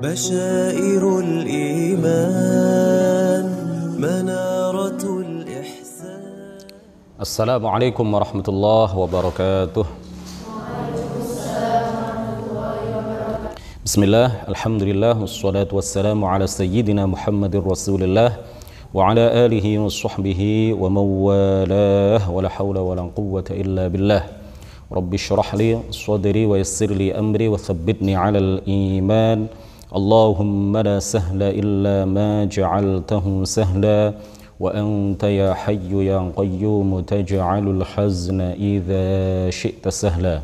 بشائر الإيمان منارة الإحسان السلام عليكم ورحمة الله وبركاته بسم الله الحمد لله والصلاة والسلام على سيدنا محمد رسول الله وعلى آله وصحبه ومن والاه ولا حول ولا قوة إلا بالله رب اشرح لي صدري ويسر لي أمري وثبتني على الإيمان اللهم لا سهل إلا ما جعلته سهلا وأنت يا حي يا قيوم تجعل الحزن إذا شئت سهلا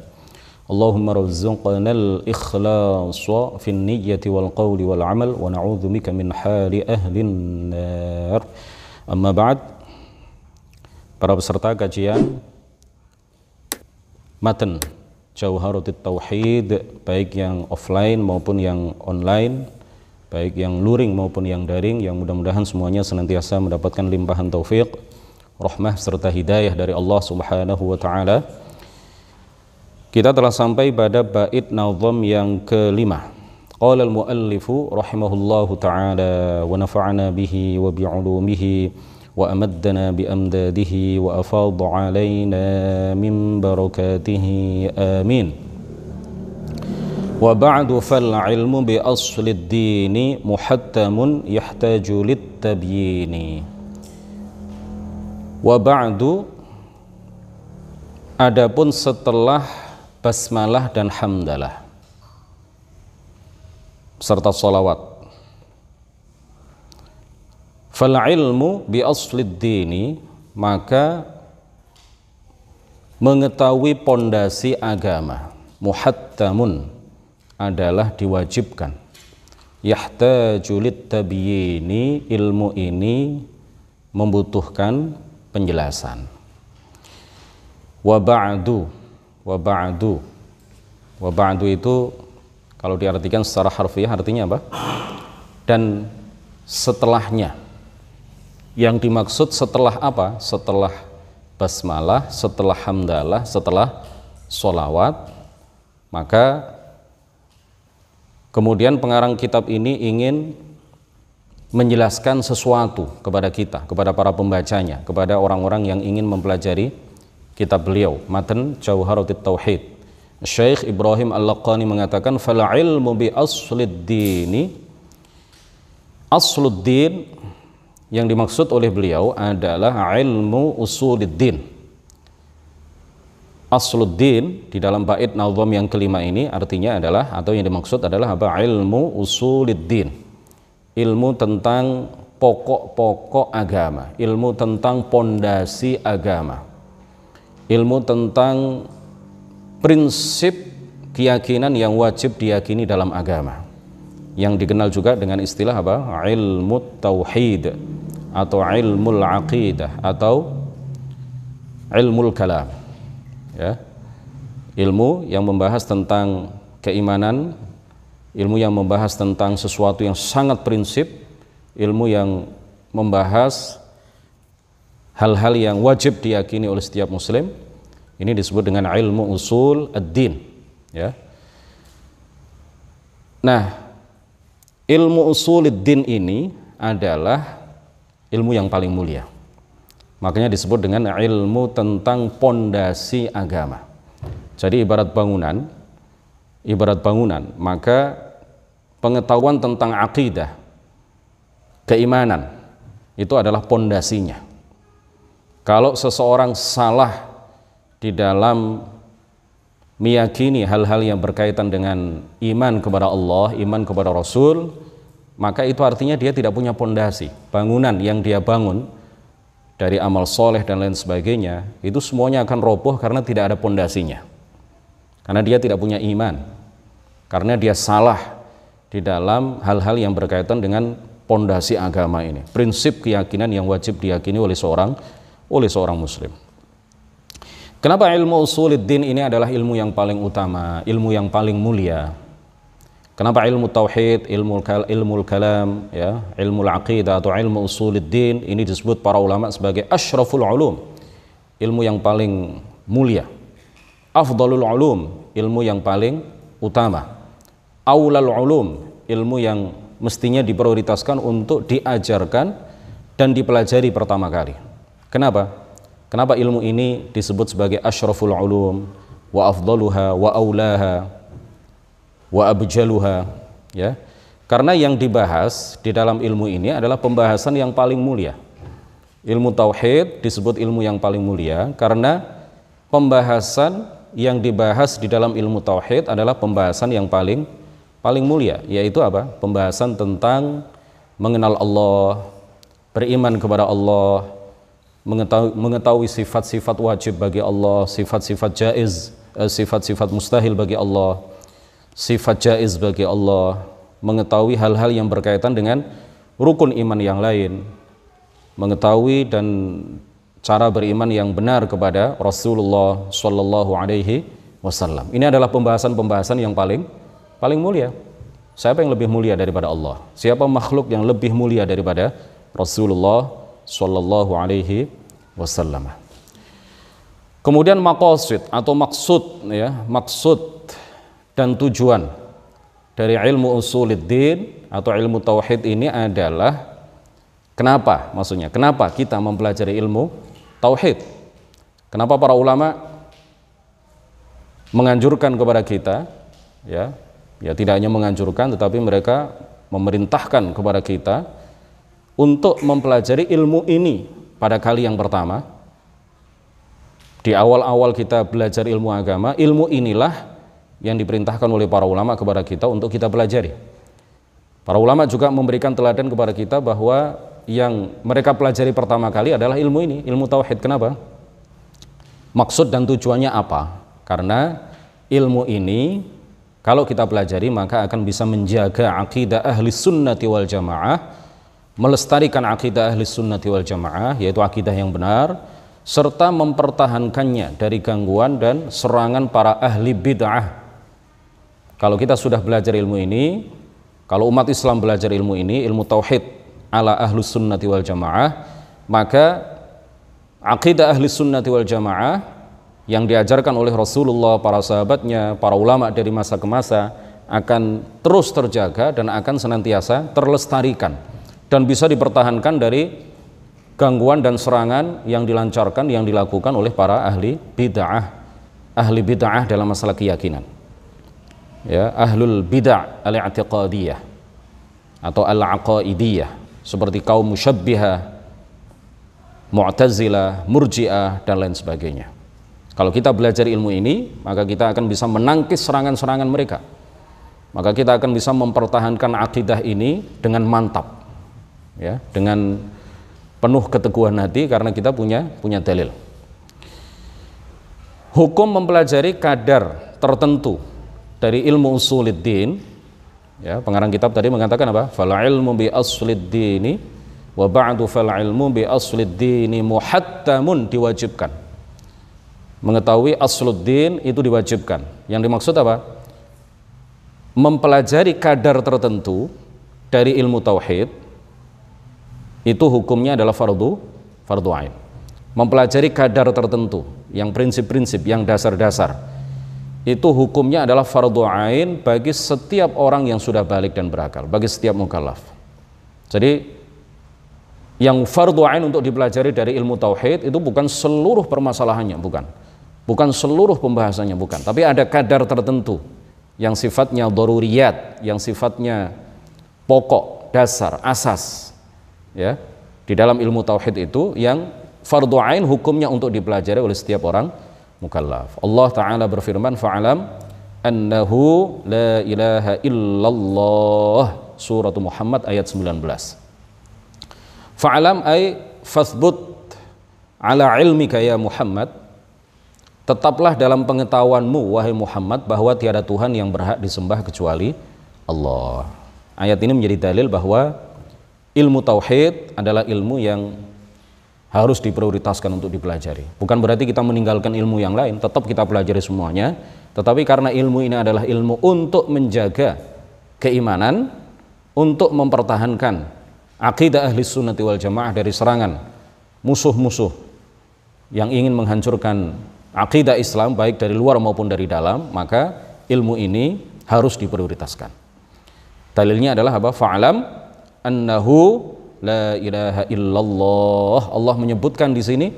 اللهم رزقنا الإخلاص في النية والقول والعمل ونعوذ بك من حال أهل النار أما بعد Para peserta kajian Maten Jauharutit Tauhid baik yang offline maupun yang online baik yang luring maupun yang daring yang mudah-mudahan semuanya senantiasa mendapatkan limpahan taufik rahmah serta hidayah dari Allah Subhanahu wa taala. Kita telah sampai pada bait nazam yang kelima. Qala al-muallifu rahimahullahu taala wa nafa'ana bihi wa bi'ulumihi وأمدنا بأمداده وأفاض علينا من بركاته آمين وبعد فالعلم بأصل الدين محتم يحتاج للتبيين وبعد Adapun setelah basmalah dan hamdalah serta sholawat fal ilmu bi aslid dini maka mengetahui pondasi agama muhattamun adalah diwajibkan yahtaju tabiyini ilmu ini membutuhkan penjelasan wa ba'du wa ba'du wa ba'du itu kalau diartikan secara harfiah artinya apa dan setelahnya yang dimaksud setelah apa? Setelah basmalah, setelah hamdalah, setelah solawat, maka kemudian pengarang kitab ini ingin menjelaskan sesuatu kepada kita, kepada para pembacanya, kepada orang-orang yang ingin mempelajari kitab beliau, Matan Jauharatut Tauhid. Syekh Ibrahim Al-Laqani mengatakan fal ilmu bi aslid dini yang dimaksud oleh beliau adalah ilmu usuluddin. Asluddin di dalam bait nazam yang kelima ini artinya adalah atau yang dimaksud adalah apa? Ilmu usuluddin. Ilmu tentang pokok-pokok agama, ilmu tentang pondasi agama. Ilmu tentang prinsip keyakinan yang wajib diyakini dalam agama yang dikenal juga dengan istilah apa? ilmu tauhid atau ilmu aqidah atau ilmu kalam. Ya. Ilmu yang membahas tentang keimanan, ilmu yang membahas tentang sesuatu yang sangat prinsip, ilmu yang membahas hal-hal yang wajib diyakini oleh setiap muslim. Ini disebut dengan ilmu usul ad-din, ya. Nah, ilmu din ini adalah ilmu yang paling mulia. Makanya disebut dengan ilmu tentang pondasi agama. Jadi ibarat bangunan, ibarat bangunan, maka pengetahuan tentang akidah, keimanan itu adalah pondasinya. Kalau seseorang salah di dalam meyakini hal-hal yang berkaitan dengan iman kepada Allah, iman kepada Rasul, maka itu artinya dia tidak punya pondasi. Bangunan yang dia bangun dari amal soleh dan lain sebagainya, itu semuanya akan roboh karena tidak ada pondasinya. Karena dia tidak punya iman. Karena dia salah di dalam hal-hal yang berkaitan dengan pondasi agama ini, prinsip keyakinan yang wajib diyakini oleh seorang oleh seorang muslim. Kenapa ilmu din ini adalah ilmu yang paling utama, ilmu yang paling mulia? Kenapa ilmu tauhid, ilmu kal ilmu kalam, ya, ilmu aqidah atau ilmu din ini disebut para ulama sebagai ashraful ulum, ilmu yang paling mulia. Afdalul ulum, ilmu yang paling utama. Aulal ulum, ilmu yang mestinya diprioritaskan untuk diajarkan dan dipelajari pertama kali. Kenapa? Kenapa ilmu ini disebut sebagai asyraful ulum wa afdaluha wa aulaha wa abjaluha ya? Karena yang dibahas di dalam ilmu ini adalah pembahasan yang paling mulia. Ilmu tauhid disebut ilmu yang paling mulia karena pembahasan yang dibahas di dalam ilmu tauhid adalah pembahasan yang paling paling mulia, yaitu apa? Pembahasan tentang mengenal Allah, beriman kepada Allah, mengetahui, mengetahui sifat-sifat wajib bagi Allah, sifat-sifat jaiz, eh, sifat-sifat mustahil bagi Allah, sifat jaiz bagi Allah, mengetahui hal-hal yang berkaitan dengan rukun iman yang lain, mengetahui dan cara beriman yang benar kepada Rasulullah Shallallahu Alaihi Wasallam. Ini adalah pembahasan-pembahasan yang paling paling mulia. Siapa yang lebih mulia daripada Allah? Siapa makhluk yang lebih mulia daripada Rasulullah Shallallahu Alaihi wasallam. Kemudian maqasid atau maksud ya, maksud dan tujuan dari ilmu usuluddin atau ilmu tauhid ini adalah kenapa maksudnya? Kenapa kita mempelajari ilmu tauhid? Kenapa para ulama menganjurkan kepada kita ya, ya tidak hanya menganjurkan tetapi mereka memerintahkan kepada kita untuk mempelajari ilmu ini pada kali yang pertama di awal-awal kita belajar ilmu agama, ilmu inilah yang diperintahkan oleh para ulama kepada kita untuk kita pelajari. Para ulama juga memberikan teladan kepada kita bahwa yang mereka pelajari pertama kali adalah ilmu ini, ilmu tauhid. Kenapa? Maksud dan tujuannya apa? Karena ilmu ini kalau kita pelajari maka akan bisa menjaga akidah ahli sunnati wal jamaah melestarikan akidah ahli sunnati wal jamaah yaitu akidah yang benar serta mempertahankannya dari gangguan dan serangan para ahli bid'ah kalau kita sudah belajar ilmu ini kalau umat Islam belajar ilmu ini ilmu tauhid ala ahli sunnati wal jamaah maka akidah ahli sunnati wal jamaah yang diajarkan oleh Rasulullah, para sahabatnya, para ulama dari masa ke masa akan terus terjaga dan akan senantiasa terlestarikan dan bisa dipertahankan dari gangguan dan serangan yang dilancarkan yang dilakukan oleh para ahli bid'ah ahli bid'ah dalam masalah keyakinan ya ahlul bid'ah al-i'tiqadiyah atau al-aqaidiyah seperti kaum musyabbiha mu'tazilah murji'ah dan lain sebagainya kalau kita belajar ilmu ini maka kita akan bisa menangkis serangan-serangan mereka maka kita akan bisa mempertahankan akidah ini dengan mantap ya dengan penuh keteguhan hati karena kita punya punya dalil. Hukum mempelajari kadar tertentu dari ilmu usuluddin. Ya, pengarang kitab tadi mengatakan apa? Fal ilmu bi asliddini wa ba'du fal ilmu bi asliddini muhattamun diwajibkan. Mengetahui asluddin itu diwajibkan. Yang dimaksud apa? Mempelajari kadar tertentu dari ilmu tauhid itu hukumnya adalah fardu fardu ain. Mempelajari kadar tertentu, yang prinsip-prinsip, yang dasar-dasar. Itu hukumnya adalah fardu ain bagi setiap orang yang sudah balik dan berakal, bagi setiap mukallaf. Jadi yang fardu ain untuk dipelajari dari ilmu tauhid itu bukan seluruh permasalahannya, bukan. Bukan seluruh pembahasannya, bukan. Tapi ada kadar tertentu yang sifatnya doruriyat, yang sifatnya pokok, dasar, asas ya di dalam ilmu tauhid itu yang fardhu ain hukumnya untuk dipelajari oleh setiap orang mukallaf Allah taala berfirman fa'alam annahu la ilaha illallah surah Muhammad ayat 19 fa'alam ay fasbut ala ilmika ya Muhammad tetaplah dalam pengetahuanmu wahai Muhammad bahwa tiada Tuhan yang berhak disembah kecuali Allah. Ayat ini menjadi dalil bahwa ilmu tauhid adalah ilmu yang harus diprioritaskan untuk dipelajari. Bukan berarti kita meninggalkan ilmu yang lain, tetap kita pelajari semuanya, tetapi karena ilmu ini adalah ilmu untuk menjaga keimanan, untuk mempertahankan akidah ahli sunnati wal jamaah dari serangan musuh-musuh yang ingin menghancurkan akidah Islam baik dari luar maupun dari dalam, maka ilmu ini harus diprioritaskan. Dalilnya adalah apa? Fa'alam annahu la ilaha illallah. Allah menyebutkan di sini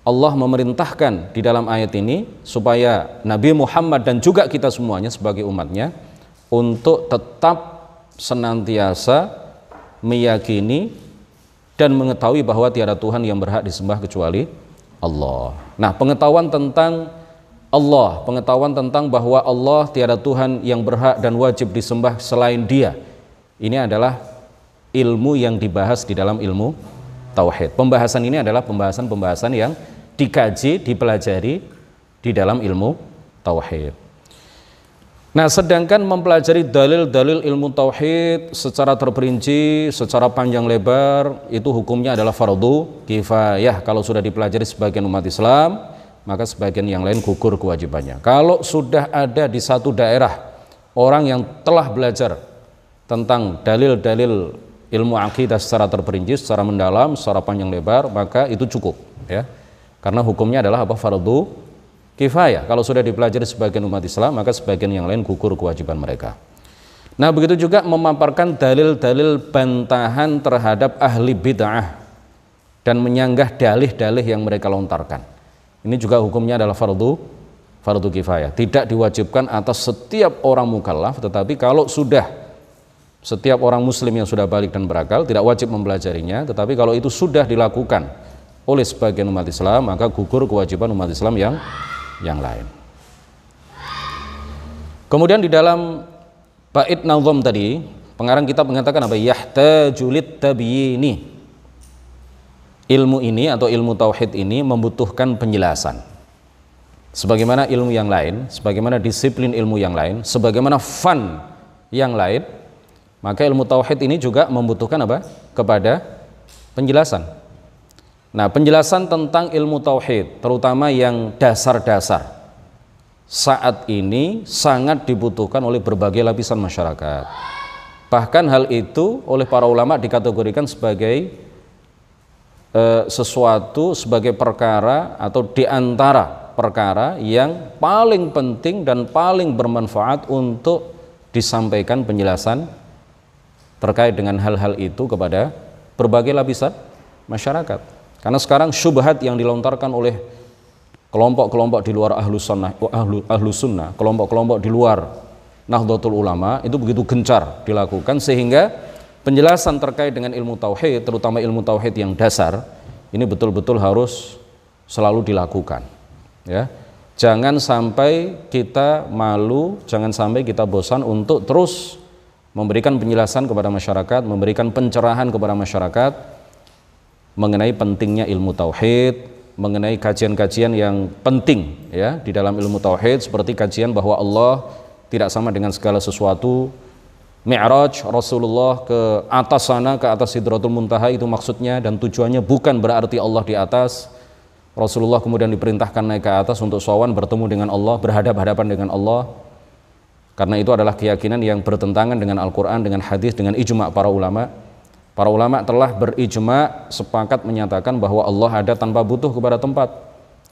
Allah memerintahkan di dalam ayat ini supaya Nabi Muhammad dan juga kita semuanya sebagai umatnya untuk tetap senantiasa meyakini dan mengetahui bahwa tiada Tuhan yang berhak disembah kecuali Allah. Nah, pengetahuan tentang Allah, pengetahuan tentang bahwa Allah tiada Tuhan yang berhak dan wajib disembah selain Dia. Ini adalah ilmu yang dibahas di dalam ilmu tauhid. Pembahasan ini adalah pembahasan-pembahasan yang dikaji, dipelajari di dalam ilmu tauhid. Nah, sedangkan mempelajari dalil-dalil ilmu tauhid secara terperinci, secara panjang lebar, itu hukumnya adalah fardu kifayah. Kalau sudah dipelajari sebagian umat Islam, maka sebagian yang lain gugur kewajibannya. Kalau sudah ada di satu daerah orang yang telah belajar tentang dalil-dalil ilmu akidah secara terperinci, secara mendalam, secara panjang lebar, maka itu cukup ya. Karena hukumnya adalah apa fardu kifayah. Kalau sudah dipelajari sebagian umat Islam, maka sebagian yang lain gugur kewajiban mereka. Nah, begitu juga memaparkan dalil-dalil bantahan terhadap ahli bid'ah dan menyanggah dalih-dalih yang mereka lontarkan. Ini juga hukumnya adalah fardu fardu kifayah. Tidak diwajibkan atas setiap orang mukallaf, tetapi kalau sudah setiap orang muslim yang sudah balik dan berakal tidak wajib mempelajarinya, tetapi kalau itu sudah dilakukan oleh sebagian umat Islam, maka gugur kewajiban umat Islam yang yang lain. Kemudian di dalam bait nazam tadi, pengarang kitab mengatakan apa? Yahtajulid tabyini. Ilmu ini atau ilmu tauhid ini membutuhkan penjelasan. Sebagaimana ilmu yang lain, sebagaimana disiplin ilmu yang lain, sebagaimana fun yang lain, maka ilmu tauhid ini juga membutuhkan apa? Kepada penjelasan. Nah, penjelasan tentang ilmu tauhid, terutama yang dasar-dasar, saat ini sangat dibutuhkan oleh berbagai lapisan masyarakat. Bahkan hal itu oleh para ulama dikategorikan sebagai e, sesuatu sebagai perkara atau diantara perkara yang paling penting dan paling bermanfaat untuk disampaikan penjelasan terkait dengan hal-hal itu kepada berbagai lapisan masyarakat. Karena sekarang syubhat yang dilontarkan oleh kelompok-kelompok di luar oh, ahlu sunnah, ahlu, ahlu sunnah kelompok-kelompok di luar Nahdlatul Ulama itu begitu gencar dilakukan sehingga penjelasan terkait dengan ilmu tauhid, terutama ilmu tauhid yang dasar, ini betul-betul harus selalu dilakukan. Ya. Jangan sampai kita malu, jangan sampai kita bosan untuk terus memberikan penjelasan kepada masyarakat, memberikan pencerahan kepada masyarakat mengenai pentingnya ilmu tauhid, mengenai kajian-kajian yang penting ya di dalam ilmu tauhid seperti kajian bahwa Allah tidak sama dengan segala sesuatu. Mi'raj Rasulullah ke atas sana, ke atas Sidratul Muntaha itu maksudnya dan tujuannya bukan berarti Allah di atas. Rasulullah kemudian diperintahkan naik ke atas untuk sowan bertemu dengan Allah, berhadapan-hadapan dengan Allah karena itu adalah keyakinan yang bertentangan dengan Al-Quran, dengan hadis, dengan ijma para ulama. Para ulama telah berijma sepakat menyatakan bahwa Allah ada tanpa butuh kepada tempat.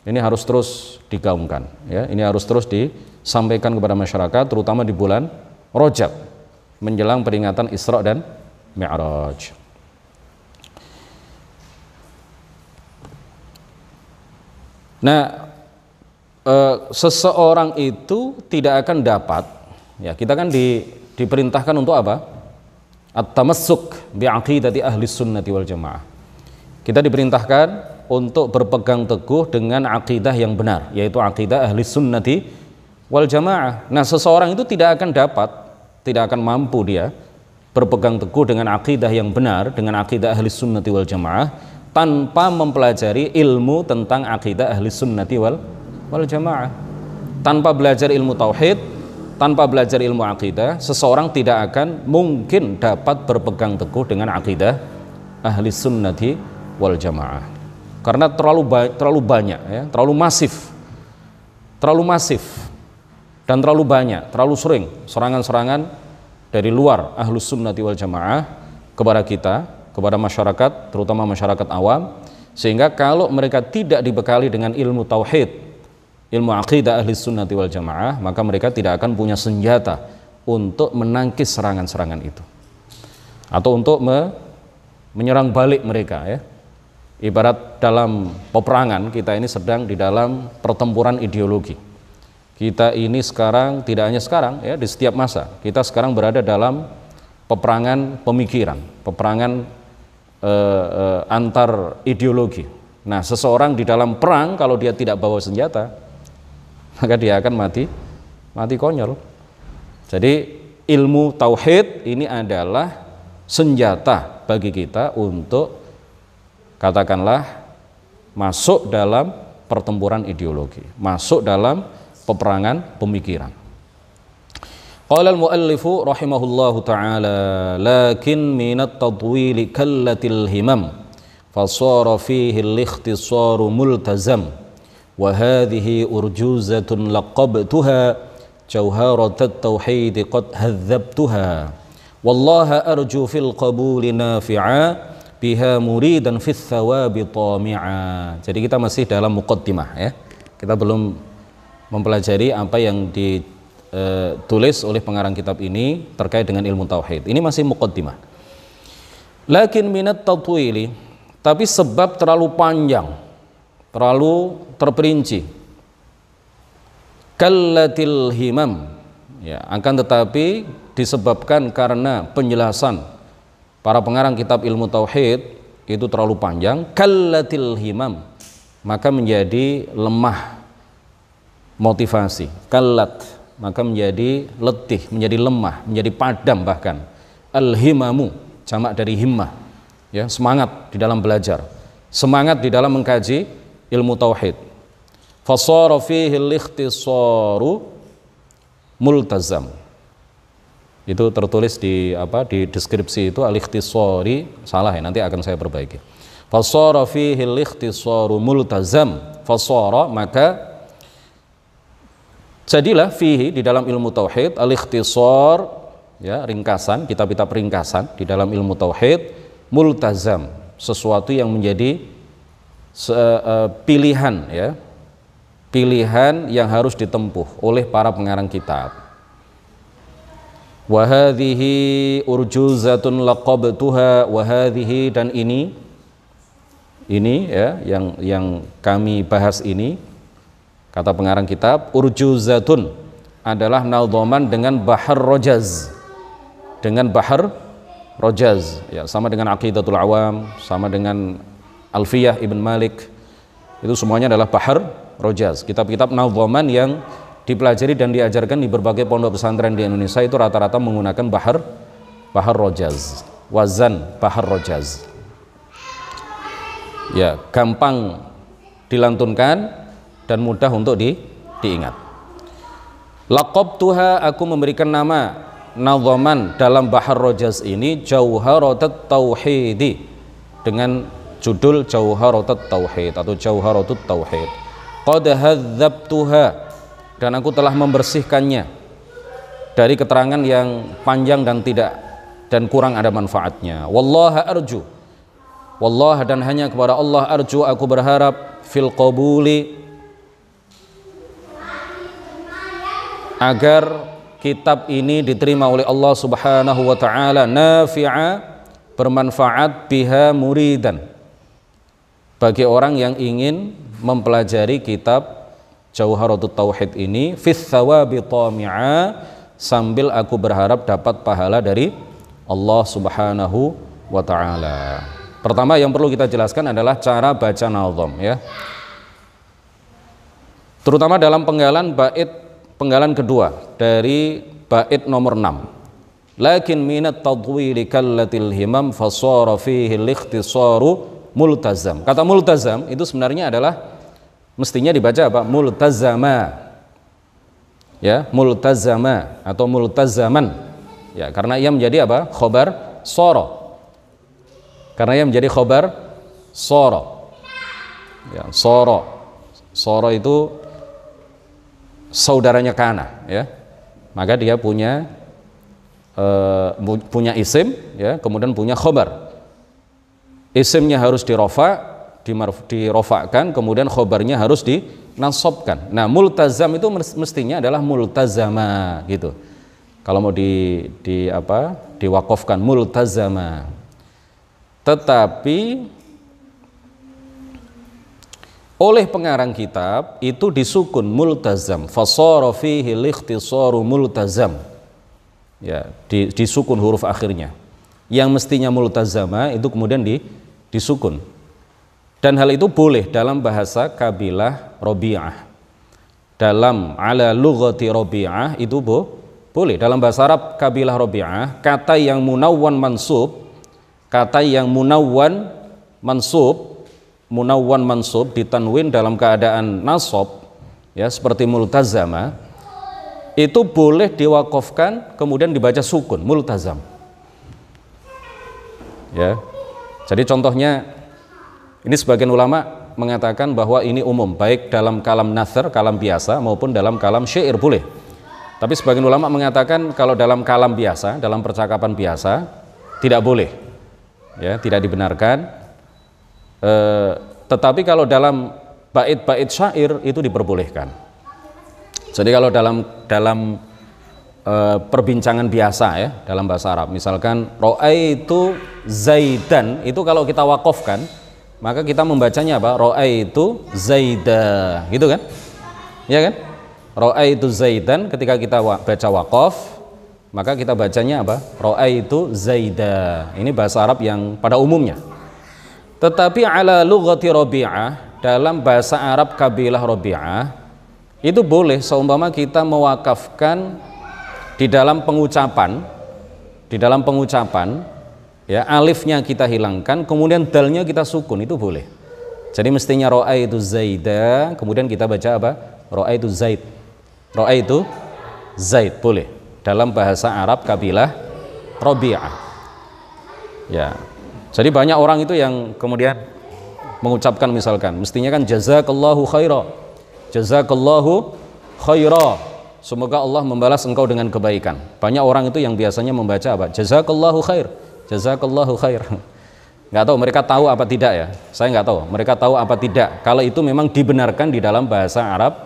Ini harus terus digaungkan. Ya, ini harus terus disampaikan kepada masyarakat, terutama di bulan Rojab, menjelang peringatan Isra dan Mi'raj. Nah, e, seseorang itu tidak akan dapat Ya, kita kan di, diperintahkan untuk apa? At-tamassuk bi'aqidati ahli sunnati wal jamaah. Kita diperintahkan untuk berpegang teguh dengan akidah yang benar, yaitu akidah ahli sunnati wal jamaah. Nah, seseorang itu tidak akan dapat, tidak akan mampu dia berpegang teguh dengan akidah yang benar, dengan akidah ahli sunnati wal jamaah, tanpa mempelajari ilmu tentang akidah ahli sunnati wal, wal jamaah. Tanpa belajar ilmu tauhid, tanpa belajar ilmu akidah, seseorang tidak akan mungkin dapat berpegang teguh dengan akidah ahli sunnati wal jamaah. Karena terlalu ba terlalu banyak, ya, terlalu masif, terlalu masif dan terlalu banyak, terlalu sering serangan-serangan dari luar ahlu sunnati wal jamaah kepada kita, kepada masyarakat, terutama masyarakat awam, sehingga kalau mereka tidak dibekali dengan ilmu tauhid, ilmu aqidah ahli sunnati wal jamaah maka mereka tidak akan punya senjata untuk menangkis serangan-serangan itu atau untuk me menyerang balik mereka ya ibarat dalam peperangan kita ini sedang di dalam pertempuran ideologi kita ini sekarang tidak hanya sekarang ya di setiap masa kita sekarang berada dalam peperangan pemikiran peperangan eh, eh, antar ideologi nah seseorang di dalam perang kalau dia tidak bawa senjata maka dia akan mati mati konyol. Jadi ilmu tauhid ini adalah senjata bagi kita untuk katakanlah masuk dalam pertempuran ideologi, masuk dalam peperangan pemikiran. Qala al-muallifu rahimahullahu ta'ala lakin min at-tadwil kallatil himam fasara fihi al ikhtisar multazam وهذه أرجوزة لقبتها جوهرة التوحيد قد هذبتها والله أرجو في القبول نافعا بها مريدا في الثواب طامعا Jadi kita masih dalam muqaddimah ya. Kita belum mempelajari apa yang ditulis e, oleh pengarang kitab ini terkait dengan ilmu tauhid. Ini masih muqaddimah. Lakin minat tatwili, tapi sebab terlalu panjang terlalu terperinci kallatil himam ya akan tetapi disebabkan karena penjelasan para pengarang kitab ilmu tauhid itu terlalu panjang kallatil himam maka menjadi lemah motivasi kallat maka menjadi letih menjadi lemah menjadi padam bahkan al himamu jamak dari himmah ya semangat di dalam belajar semangat di dalam mengkaji ilmu tauhid. Fasara fihi al-ikhtisaru multazam. Itu tertulis di apa di deskripsi itu al-ikhtisari salah ya nanti akan saya perbaiki. Fasara fihi al-ikhtisaru multazam. Fasara maka jadilah fihi di dalam ilmu tauhid al-ikhtisar ya ringkasan kitab-kitab ringkasan di dalam ilmu tauhid multazam sesuatu yang menjadi Eh, eh, pilihan ya pilihan yang harus ditempuh oleh para pengarang kitab wahadihi urjuzatun laqabtuha wahadihi dan ini ini ya yang yang kami bahas ini kata pengarang kitab urjuzatun adalah naldoman dengan bahar rojaz dengan bahar rojaz ya sama dengan aqidatul awam sama dengan Alfiyah Ibn Malik itu semuanya adalah Bahar rojas kitab-kitab nawwaman yang dipelajari dan diajarkan di berbagai pondok pesantren di Indonesia itu rata-rata menggunakan Bahar Bahar rojas wazan Bahar rojas ya gampang dilantunkan dan mudah untuk di, diingat Lakob tuha aku memberikan nama nazoman dalam Bahar rojas ini Jauharotat Tauhidi dengan judul Jauharatut Tauhid atau Jauharatut Tauhid qad hadzabtuha dan aku telah membersihkannya dari keterangan yang panjang dan tidak dan kurang ada manfaatnya wallaha arju wallah dan hanya kepada Allah arju aku berharap fil qabuli agar kitab ini diterima oleh Allah Subhanahu wa taala nafi'a bermanfaat biha muridan bagi orang yang ingin mempelajari kitab Jauharatul Tauhid ini fis sambil aku berharap dapat pahala dari Allah Subhanahu wa taala. Pertama yang perlu kita jelaskan adalah cara baca nazam ya. Terutama dalam penggalan bait penggalan kedua dari bait nomor 6. Lakin minat tadwili kallatil himam fasara fihi al-ikhtisaru multazam. Kata multazam itu sebenarnya adalah mestinya dibaca apa? Multazama. Ya, multazama atau multazaman. Ya, karena ia menjadi apa? Khobar soro. Karena ia menjadi khobar soro. Ya, soro. Soro itu saudaranya Kana, ya. Maka dia punya uh, punya isim, ya, kemudian punya khobar isimnya harus dirofa dirofakan, kemudian khobarnya harus dinasobkan nah multazam itu mestinya adalah multazama gitu kalau mau di, di apa diwakofkan multazama tetapi oleh pengarang kitab itu disukun multazam fasara fihi multazam ya di, disukun huruf akhirnya yang mestinya multazama itu kemudian di, disukun. Dan hal itu boleh dalam bahasa kabilah Robi'ah. Dalam ala lughati Robi'ah itu bo, boleh. Dalam bahasa Arab kabilah Robi'ah, kata yang munawwan mansub, kata yang munawwan mansub, munawwan mansub ditanwin dalam keadaan nasob, ya seperti multazama, itu boleh diwakofkan kemudian dibaca sukun, multazam ya jadi contohnya ini sebagian ulama mengatakan bahwa ini umum baik dalam kalam nasr kalam biasa maupun dalam kalam syair boleh tapi sebagian ulama mengatakan kalau dalam kalam biasa dalam percakapan biasa tidak boleh ya tidak dibenarkan e, tetapi kalau dalam bait-bait syair itu diperbolehkan jadi kalau dalam dalam Eh, perbincangan biasa ya dalam bahasa Arab. Misalkan itu Zaidan itu kalau kita wakofkan maka kita membacanya apa? itu Zaida, gitu kan? Ya kan? itu Zaidan ketika kita baca wakof maka kita bacanya apa? itu Zaida. Ini bahasa Arab yang pada umumnya. Tetapi ala lughati Rabi'ah dalam bahasa Arab kabilah Rabi'ah itu boleh seumpama kita mewakafkan di dalam pengucapan di dalam pengucapan ya alifnya kita hilangkan kemudian dalnya kita sukun itu boleh jadi mestinya roa itu zaida kemudian kita baca apa roa itu zaid roa itu zaid boleh dalam bahasa Arab kabilah Robi'ah ya jadi banyak orang itu yang kemudian mengucapkan misalkan mestinya kan jazakallahu khairah jazakallahu khairah Semoga Allah membalas engkau dengan kebaikan. Banyak orang itu yang biasanya membaca apa? Jazakallahu khair. Jazakallahu khair. Nggak tahu mereka tahu apa tidak ya. Saya nggak tahu. Mereka tahu apa tidak. Kalau itu memang dibenarkan di dalam bahasa Arab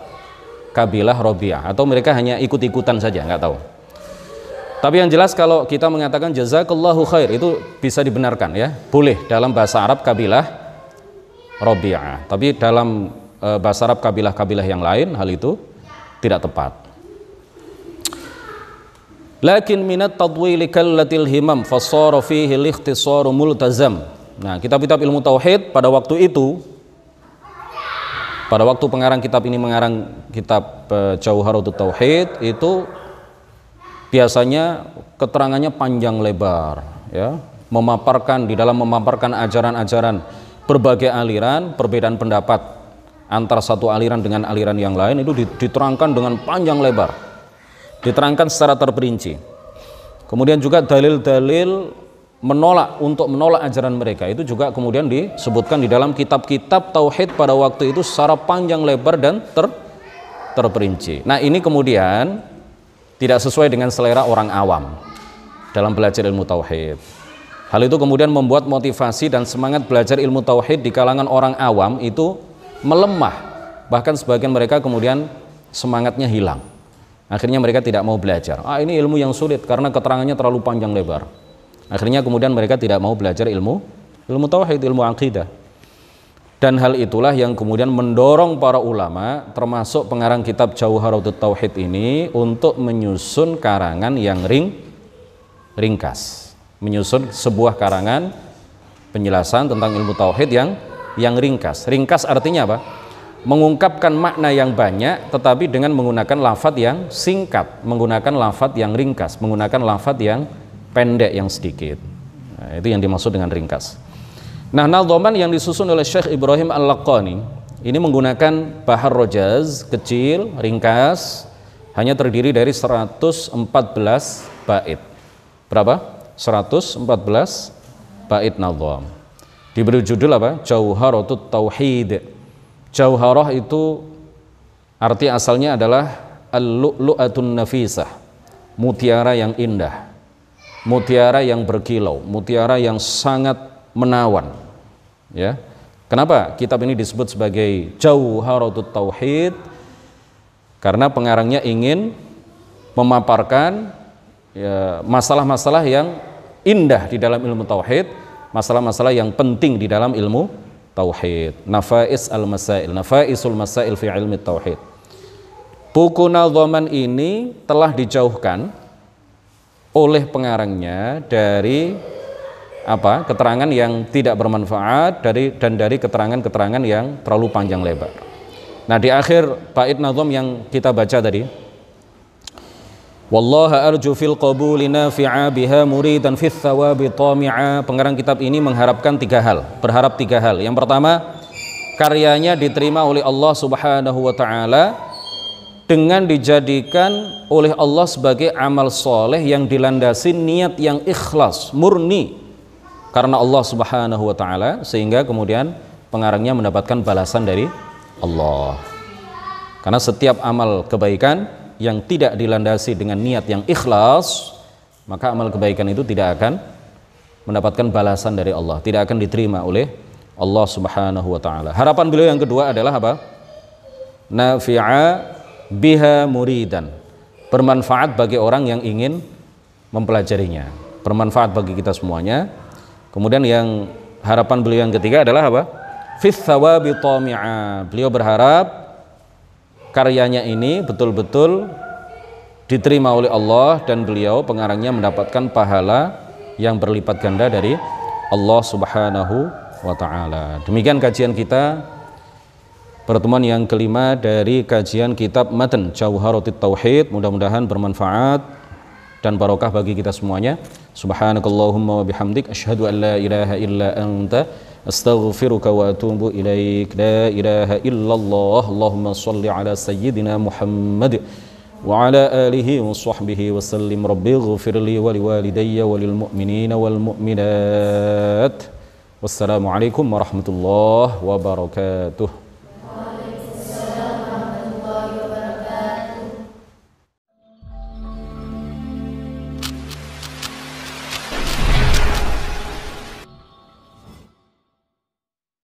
kabilah Robiah atau mereka hanya ikut-ikutan saja nggak tahu. Tapi yang jelas kalau kita mengatakan jazakallahu khair itu bisa dibenarkan ya. Boleh dalam bahasa Arab kabilah Robiah. Tapi dalam eh, bahasa Arab kabilah-kabilah yang lain hal itu tidak tepat. Lakin minat tadwili kallatil himam fasara fihi likhtisaru multazam. Nah, kitab-kitab ilmu tauhid pada waktu itu pada waktu pengarang kitab ini mengarang kitab e, eh, Jauharatut Tauhid itu biasanya keterangannya panjang lebar ya, memaparkan di dalam memaparkan ajaran-ajaran berbagai aliran, perbedaan pendapat antara satu aliran dengan aliran yang lain itu diterangkan dengan panjang lebar diterangkan secara terperinci. Kemudian juga dalil-dalil menolak untuk menolak ajaran mereka itu juga kemudian disebutkan di dalam kitab-kitab tauhid pada waktu itu secara panjang lebar dan ter terperinci. Nah, ini kemudian tidak sesuai dengan selera orang awam dalam belajar ilmu tauhid. Hal itu kemudian membuat motivasi dan semangat belajar ilmu tauhid di kalangan orang awam itu melemah, bahkan sebagian mereka kemudian semangatnya hilang. Akhirnya mereka tidak mau belajar. Ah ini ilmu yang sulit karena keterangannya terlalu panjang lebar. Akhirnya kemudian mereka tidak mau belajar ilmu ilmu tauhid, ilmu akidah. Dan hal itulah yang kemudian mendorong para ulama termasuk pengarang kitab Jauharatut Tauhid ini untuk menyusun karangan yang ring ringkas. Menyusun sebuah karangan penjelasan tentang ilmu tauhid yang yang ringkas. Ringkas artinya apa? mengungkapkan makna yang banyak tetapi dengan menggunakan lafat yang singkat, menggunakan lafat yang ringkas, menggunakan lafat yang pendek yang sedikit. Nah, itu yang dimaksud dengan ringkas. Nah, nadhoman yang disusun oleh Syekh Ibrahim Al-Laqani ini menggunakan bahar rojaz kecil, ringkas, hanya terdiri dari 114 bait. Berapa? 114 bait nadham. Diberi judul apa? Jauharotut Tauhid Jauharah itu arti asalnya adalah al-lu'lu'atun nafisah, mutiara yang indah, mutiara yang berkilau, mutiara yang sangat menawan. Ya. Kenapa kitab ini disebut sebagai Jauharatut Tauhid? Karena pengarangnya ingin memaparkan ya, masalah-masalah ya, yang indah di dalam ilmu tauhid, masalah-masalah yang penting di dalam ilmu tauhid. Nafais al-masail, nafaisul masail fi ilmi tauhid. Buku Nadhaman ini telah dijauhkan oleh pengarangnya dari apa keterangan yang tidak bermanfaat dari dan dari keterangan-keterangan yang terlalu panjang lebar. Nah di akhir bait nazom yang kita baca tadi Wallah arju fil qabuli nafi'a biha muridan fil thawabi tami'a. Pengarang kitab ini mengharapkan tiga hal, berharap tiga hal. Yang pertama, karyanya diterima oleh Allah Subhanahu wa taala dengan dijadikan oleh Allah sebagai amal soleh yang dilandasi niat yang ikhlas, murni karena Allah Subhanahu wa taala sehingga kemudian pengarangnya mendapatkan balasan dari Allah. Karena setiap amal kebaikan yang tidak dilandasi dengan niat yang ikhlas, maka amal kebaikan itu tidak akan mendapatkan balasan dari Allah, tidak akan diterima oleh Allah Subhanahu wa taala. Harapan beliau yang kedua adalah apa? Nafi'a biha muridan. Bermanfaat bagi orang yang ingin mempelajarinya. Bermanfaat bagi kita semuanya. Kemudian yang harapan beliau yang ketiga adalah apa? Fit thawabi Beliau berharap karyanya ini betul-betul diterima oleh Allah dan beliau pengarangnya mendapatkan pahala yang berlipat ganda dari Allah Subhanahu wa taala. Demikian kajian kita pertemuan yang kelima dari kajian kitab Matan Jauharatit Tauhid. Mudah-mudahan bermanfaat dan barokah bagi kita semuanya. Subhanakallahumma wa bihamdik asyhadu an la ilaha illa anta أستغفرك وأتوب إليك لا إله إلا الله اللهم صل على سيدنا محمد وعلى آله وصحبه وسلم ربي اغفر لي ولوالدي وللمؤمنين والمؤمنات والسلام عليكم ورحمة الله وبركاته